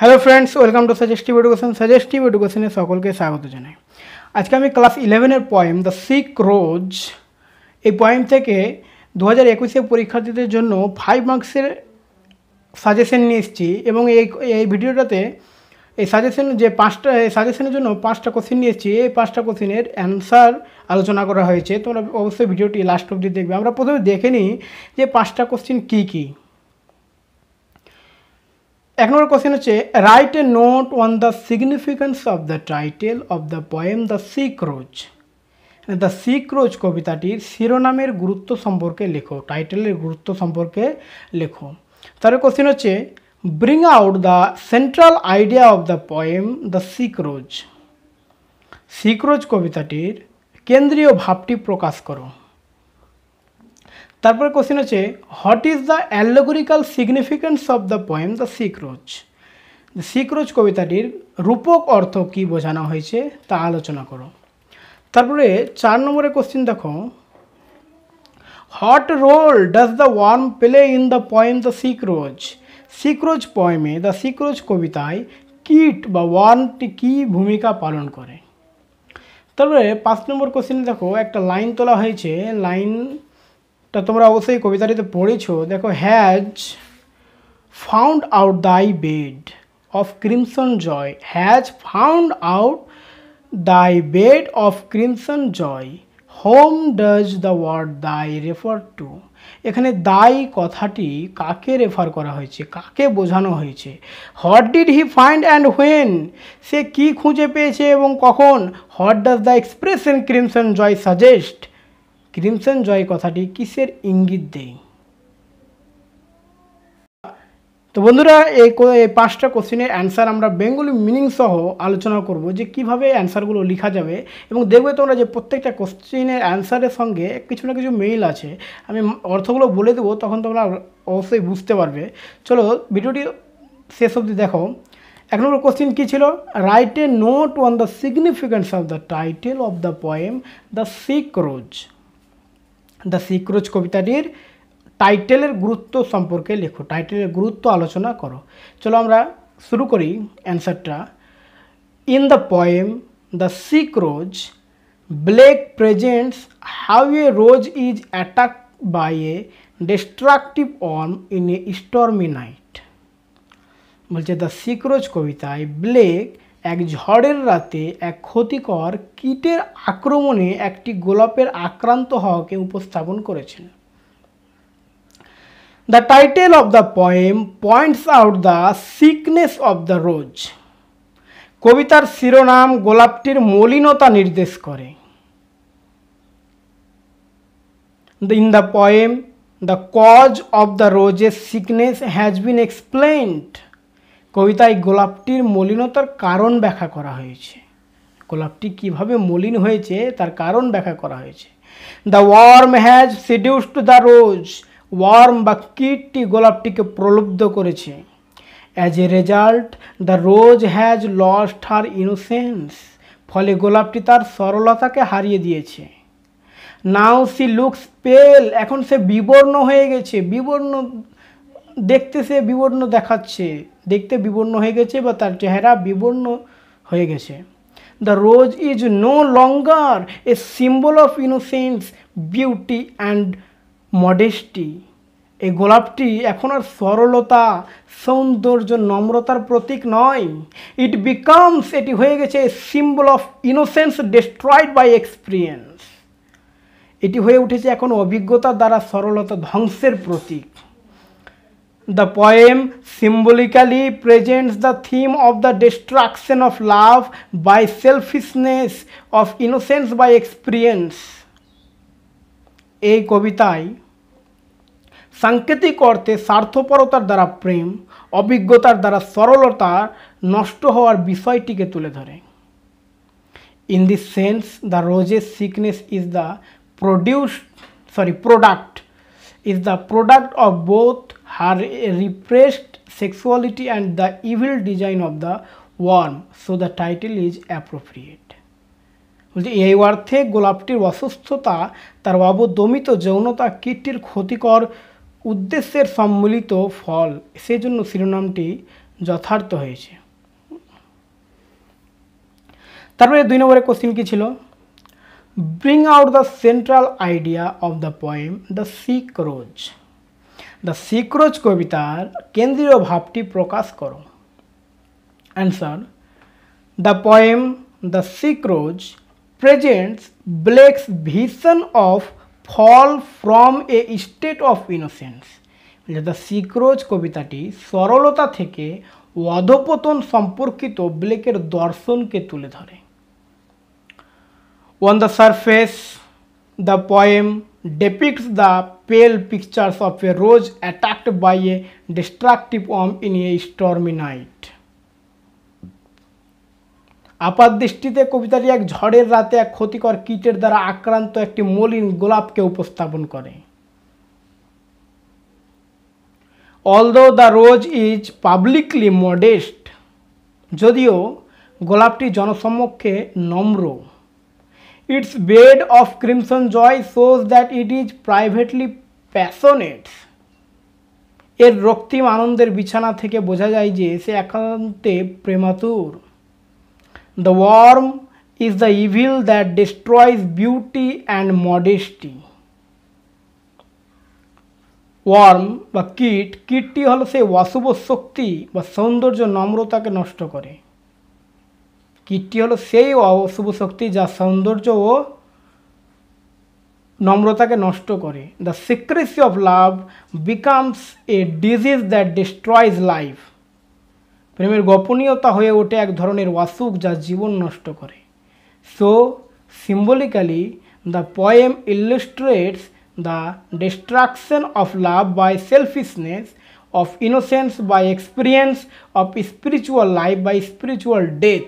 Hello friends welcome to suggestive education suggestive এডুকেশনে সকলকে স্বাগত জানাই আজকে আমি ক্লাস ইলেভেনের পয়েম দ্য সিক রোজ এই পয়েম থেকে দু হাজার একুশে পরীক্ষার্থীদের জন্য ফাইভ মার্কসের সাজেশন নিয়ে এসেছি এবং এই এই ভিডিওটাতে এই সাজেশন যে পাঁচটা এই সাজেশনের জন্য পাঁচটা কোশ্চেন নিয়ে এসেছি এই পাঁচটা কোশ্চেনের অ্যান্সার আলোচনা করা হয়েছে তোমরা অবশ্যই ভিডিওটি লাস্ট অবধি দেখবে আমরা প্রথমে দেখে নিই যে পাঁচটা কোশ্চেন কী কী এক নম্বর কোশ্চেন হচ্ছে write a note on the significance of the title of the poem the sick rose the sick rose কবিতাটির শিরোনামের গুরুত্ব সম্পর্কে লেখো টাইটেলের গুরুত্ব সম্পর্কে লেখো তারপরে কোশ্চেন হচ্ছে bring out the central idea of the poem the sick rose কবিতাটির কেন্দ্রীয় ভাবটি প্রকাশ করো তারপরে কোশ্চেন হচ্ছে what is the allegorical significance of the poem the sick rose sick rose কবিতাটির রূপক অর্থ কি বোঝানো হয়েছে তা আলোচনা করো তারপরে চার নম্বরে কোশ্চেন দেখো what role does the worm play in the poem the sick rose sick rose পয়েমে দ্য সিক্রোচ কবিতায় কিট বা ওয়ার্মটি কী ভূমিকা পালন করে তারপরে পাঁচ নম্বর কোশ্চেন দেখো একটা লাইন তোলা হয়েছে লাইন তা তোমরা অবশ্যই কবিতাটিতে পড়েছো দেখো has found out thy bed of crimson joy has found out thy bed of crimson joy whom does the word thy refer to এখানে দাই কথাটি কাকে রেফার করা হয়েছে কাকে বোঝানো হয়েছে what did he find and when সে কি খুঁজে পেয়েছে এবং কখন what does the expression crimson joy suggest crimson joy কথাটি কিসের ইঙ্গিত দেয় তো বন্ধুরা এই এই পাঁচটা কোশ্চেনের অ্যান্সার আমরা বেঙ্গলি মিনিং সহ আলোচনা করব যে কিভাবে অ্যান্সারগুলো লেখা যাবে এবং দেখবে তোমরা যে প্রত্যেকটা কোশ্চেনের অ্যান্সারের সঙ্গে কিছু না কিছু মেইল আছে আমি অর্থগুলো বলে দেবো তখন তোমরা অবশ্যই বুঝতে পারবে চলো ভিডিওটি শেষ অবধি দেখো এক নম্বর কোশ্চেন কী ছিল write a note on the significance of the title of the poem the sick rose the sick rose কবিতাটির টাইটেলের গুরুত্ব সম্পর্কে লেখো টাইটেলের গুরুত্ব আলোচনা করো চলো আমরা শুরু করি অ্যান্সারটা in the poem the rose Blake presents how a rose is attack by a destructive worm in a stormy night বলছে দ্য রোজ কবিতায় ব্লেক এক ঝড়ের রাতে এক ক্ষতিকর কীটের আক্রমণে একটি গোলাপের আক্রান্ত হওয়াকে উপস্থাপন করেছেন the title of the poem points out the sickness of the rose কবিতার শিরোনাম গোলাপটির মলিনতা নির্দেশ করে in the poem the cause of the রোজের সিকনেস হ্যাজ বিন এক্সপ্লেন্ড কবিতায় গোলাপটির মলিনতার কারণ ব্যাখ্যা করা হয়েছে গোলাপটি কিভাবে মলিন হয়েছে তার কারণ ব্যাখ্যা করা হয়েছে the worm has seduced the rose worm বা কীটটি গোলাপটিকে প্রলুব্ধ করেছে as a result the rose has lost her innocence ফলে গোলাপটি তার সরলতাকে হারিয়ে দিয়েছে নাও সি লুকস পেল এখন সে বিবর্ণ হয়ে গেছে বিবর্ণ দেখতে সে বিবর্ণ দেখাচ্ছে দেখতে বিবর্ণ হয়ে গেছে বা তার চেহারা বিবর্ণ হয়ে গেছে the rose is no longer a symbol of innocence beauty and modesty এই গোলাপটি এখন আর সরলতা সৌন্দর্য নম্রতার প্রতীক নয় ইট বিকামস এটি হয়ে গেছে symbol of innocence destroyed by experience এটি হয়ে উঠেছে এখন অভিজ্ঞতা দ্বারা সরলতা ধ্বংসের প্রতীক The poem symbolically presents the theme of the destruction of love by selfishness, of innocence by experience. এই কবিতায় সাংকেতিক অর্থে স্বার্থপরতার দ্বারা প্রেম অভিজ্ঞতার দ্বারা সরলতা নষ্ট হওয়ার বিষয়টিকে তুলে ধরে in this sense the rose's sickness is the produce sorry product is the product of both her repressed sexuality and the evil design of the worm so the title is appropriate বলছে এই অর্থে গোলাপটির অসুস্থতা তার অবদমিত যৌনতা কীটটির ক্ষতিকর উদ্দেশ্যের সম্মিলিত ফল সেজন্য শিরোনামটি যথার্থ হয়েছে তারপরে দুই নম্বরের কোশ্চিন কী ছিল bring out the central idea of the poem the sick rose the sick rose কবিতার কেন্দ্রীয় ভাবটি প্রকাশ করো answer the poem the sick rose presents Blake's vision of fall from a state of innocence the sick rose কবিতাটি সরলতা থেকে অধপতন সম্পর্কিত ব্লেকের দর্শনকে তুলে ধরে on the surface the poem depicts the pale pictures of a rose attacked by a destructive worm in a stormy night. আপাত দৃষ্টিতে কবিতাটি এক ঝড়ের রাতে এক ক্ষতিকর কীটের দ্বারা আক্রান্ত একটি মলিন গোলাপকে উপস্থাপন করে although the rose is publicly modest যদিও গোলাপটি জনসমক্ষে নম্র Its bed of crimson joy shows that it is privately passionate. এর রক্তিম আনন্দের বিছানা থেকে বোঝা যায় যে সে একান্তে প্রেমাতুর the worm is the evil that destroys beauty and modesty worm বা কিট কিটটি হলো সে অশুভ শক্তি বা সৌন্দর্য নম্রতাকে নষ্ট করে কীটটি হলো সেই অশুভ শক্তি যা সৌন্দর্য ও নম্রতাকে নষ্ট করে the secrecy of love becomes a disease that destroys life প্রেমের গোপনীয়তা হয়ে ওঠে এক ধরনের অসুখ যা জীবন নষ্ট করে so symbolically the poem illustrates the destruction of love by selfishness of innocence by experience of spiritual life by spiritual death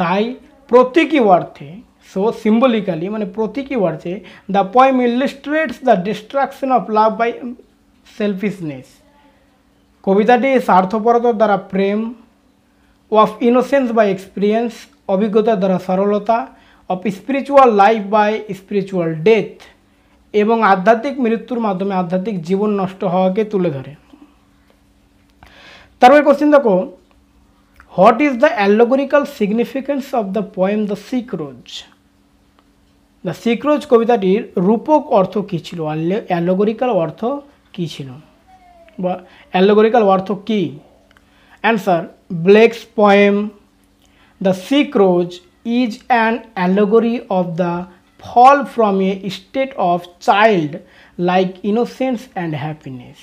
তাই প্রতীকী অর্থে সো সিম্বলিক্যালি মানে প্রতীকী অর্থে the poem illustrates the destruction of love by selfishness কবিতাটি স্বার্থপরতার দ্বারা প্রেম অফ ইনোসেন্স বাই এক্সপিরিয়েন্স অভিজ্ঞতার দ্বারা সরলতা of spiritual life by spiritual death এবং আধ্যাত্মিক মৃত্যুর মাধ্যমে আধ্যাত্মিক জীবন নষ্ট হওয়াকে তুলে ধরে তারপরে কোশ্চিন দেখো what is the allegorical significance of the poem the sick rose the sick rose কবিতাটির রূপক অর্থ কী ছিল অ্যালগোরিক্যাল অর্থ কী ছিল বা অ্যালোগরিক্যাল অর্থ কী answer Blake's poem the sick rose is an allegory of the fall from a state of child like innocence and happiness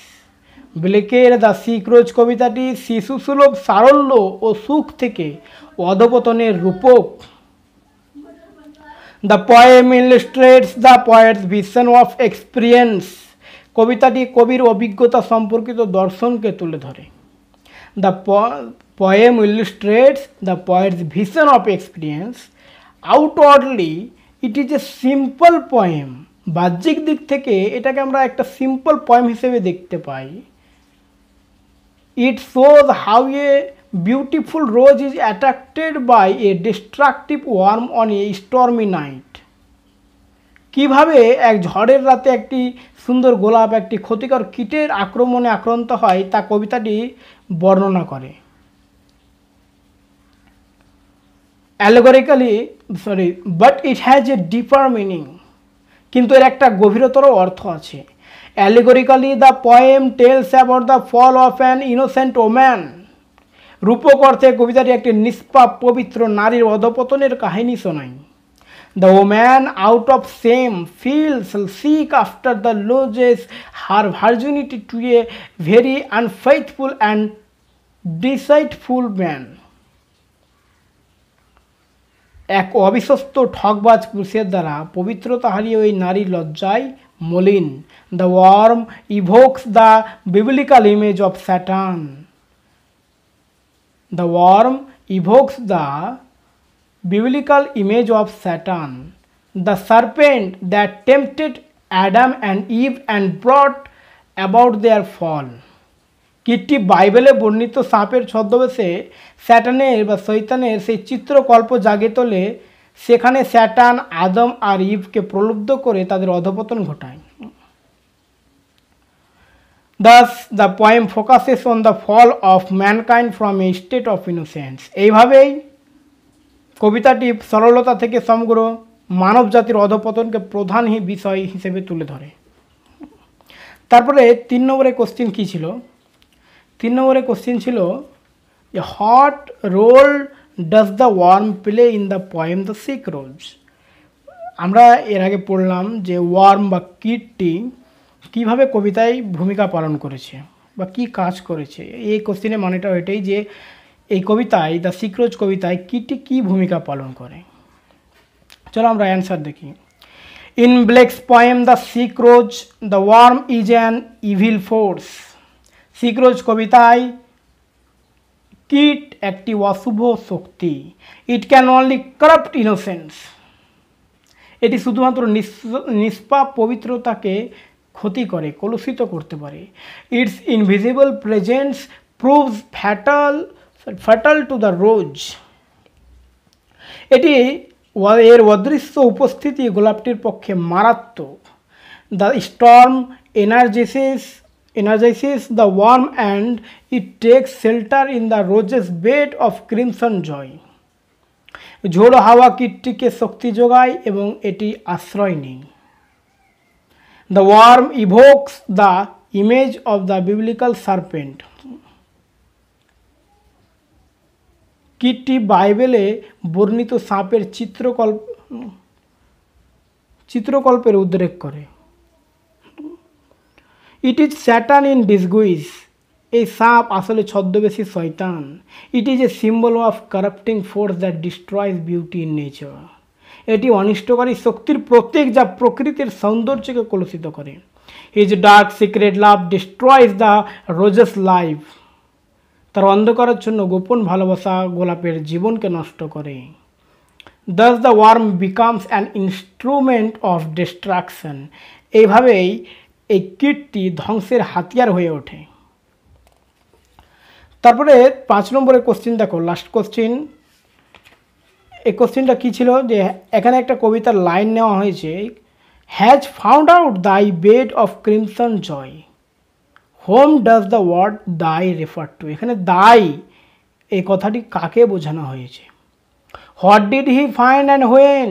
ব্লেকের দ্য সিক্রোজ কবিতাটি শিশুসুলভ সারল্য ও সুখ থেকে অধপতনের রূপক the poem illustrates the poet's vision of experience কবিতাটি কবির অভিজ্ঞতা সম্পর্কিত দর্শনকে তুলে ধরে the poem illustrates the poet's vision of experience outwardly it is a simple poem বাহ্যিক দিক থেকে এটাকে আমরা একটা সিম্পল পয়েম হিসেবে দেখতে পাই It shows how a beautiful rose is attracted by a destructive worm on a stormy night. কিভাবে এক ঝড়ের রাতে একটি সুন্দর গোলাপ একটি ক্ষতিকর কীটের আক্রমণে আক্রান্ত হয় তা কবিতাটি বর্ণনা করে allegorically sorry but it has a deeper meaning কিন্তু এর একটা গভীরতর অর্থ আছে allegorically the poem tells about the fall of an innocent woman রূপক অর্থে কবিতাটি একটি নিষ্পাপ পবিত্র নারীর অধপতনের কাহিনী শোনায় the woman out of shame feels sick after the loses her virginity to a very unfaithful and deceitful man এক অবিশ্বস্ত ঠকবাজ পুরুষের দ্বারা পবিত্রতা হারিয়ে ওই নারী লজ্জায় Molin. The worm evokes the biblical image of Satan. The worm evokes the biblical image of Satan. The serpent that tempted Adam and Eve and brought about their fall. কীটটি বাইবেলে বর্ণিত সাপের ছদ্মবেশে স্যাটানের বা শৈতানের সেই চিত্রকল্প জাগে তোলে সেখানে স্যাটান আদম আর ইভকে প্রলুব্ধ করে তাদের অধপতন ঘটায় thus the poem focuses on the fall of mankind from a state of innocence এইভাবেই কবিতাটি সরলতা থেকে সমগ্র মানব জাতির অধপতনকে প্রধান বিষয় হিসেবে তুলে ধরে তারপরে তিন নম্বরে কোশ্চিন কী ছিল তিন নম্বরে কোশ্চিন ছিল যে what role does the worm play in the poem the sick rose আমরা এর আগে পড়লাম যে ওয়ার্ম বা কিটটি কিভাবে কবিতায় ভূমিকা পালন করেছে বা কি কাজ করেছে এই কোশ্চিনের মানেটা এটাই যে এই কবিতায় দ্য সিক্রোজ কবিতায় কীটটি কী ভূমিকা পালন করে চলো আমরা অ্যান্সার দেখি in Blake's poem the sick rose the worm is an evil force sick rose কবিতায় কীট একটি অশুভ শক্তি it can only corrupt innocence এটি শুধুমাত্র নিষ্পাপ পবিত্রতাকে ক্ষতি করে কলুষিত করতে পারে it's invisible presence proves fatal fatal to the rose এটি এর অদৃশ্য উপস্থিতি গোলাপটির পক্ষে মারাত্মক the storm energizes energizes the worm and it takes shelter in the rose's bed of crimson joy ঝোড়ো হাওয়া কীটটিকে শক্তি যোগায় এবং এটি আশ্রয় নেই the worm evokes the image of the biblical serpent কীটটি বাইবেলে বর্ণিত সাপের চিত্রকল্প চিত্রকল্পের উদ্রেক করে it is Satan in disguise এই সাপ আসলে ছদ্মবেশী শয়তান it is a symbol of corrupting force that destroys beauty in nature এটি অনিষ্টকারী শক্তির প্রতীক যা প্রকৃতির সৌন্দর্যকে কলুষিত করে his dark secret love destroys the rose's life তার অন্ধকারের জন্য গোপন ভালোবাসা গোলাপের জীবনকে নষ্ট করে Das the worm becomes an instrument of destruction এইভাবেই এই কীটটি ধ্বংসের হাতিয়ার হয়ে ওঠে তারপরে পাঁচ নম্বরের কোশ্চিন দেখো লাস্ট কোশ্চিন এই কোশ্চিনটা কী ছিল যে এখানে একটা কবিতার লাইন নেওয়া হয়েছে has found out thy bed of crimson joy whom does the word thy refer to এখানে দাই এই কথাটি কাকে বোঝানো হয়েছে what did he find and when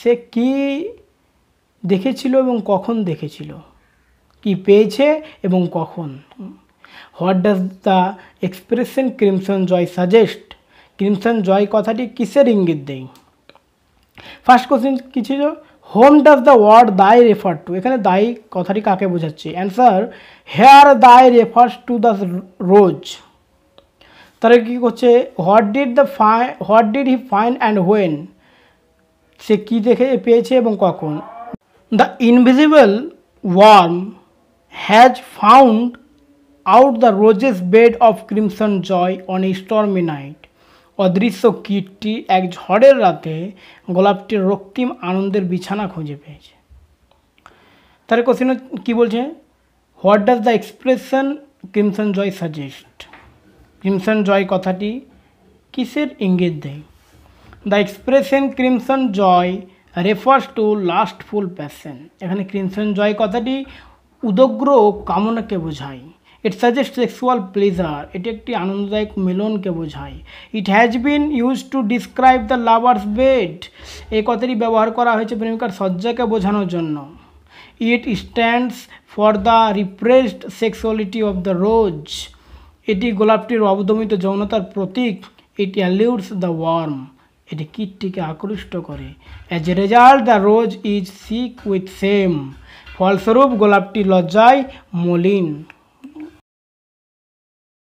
সে কি দেখেছিল এবং কখন দেখেছিল কি পেয়েছে এবং কখন what does the expression crimson joy suggest crimson joy কথাটি কিসের ইঙ্গিত দেয় ফার্স্ট কোয়েশ্চেন কী ছিল whom does the word thy refer to এখানে দায় কথাটি কাকে বোঝাচ্ছে answer here thy refer to the rose তারা কী করছে হোয়াট ডিড দ্য ফাই what did he find and when সে কী দেখে পেয়েছে এবং কখন the invisible worm has found out the rose's bed of crimson joy on a stormy night অদৃশ্য কীটটি এক ঝড়ের রাতে গোলাপটির রক্তিম আনন্দের বিছানা খুঁজে পেয়েছে তার কোশ্চেন কি বলছে what does the expression crimson joy suggest crimson joy কথাটি কিসের ইঙ্গিত দেয় the expression crimson joy refers to lustful passion এখানে ক্রিমসন জয় কথাটি উদগ্র কামনাকে বোঝায় ইট সাজেস্ট সেক্সুয়াল প্লেজার এটি একটি আনন্দদায়ক মিলনকে বোঝায় it has been use to describe the lover's bed এই কথাটি ব্যবহার করা হয়েছে প্রেমিকার সজ্জাকে বোঝানোর জন্য it stands for the repressed sexuality of the rose এটি গোলাপটির অবদমিত যৌনতার প্রতীক ইট অ্যালিউডস দ্য ওয়ার্ম এটি কীটটিকে আকৃষ্ট করে as a result the rose is sick with shame ফলস্বরূপ গোলাপটি লজ্জায় মলিন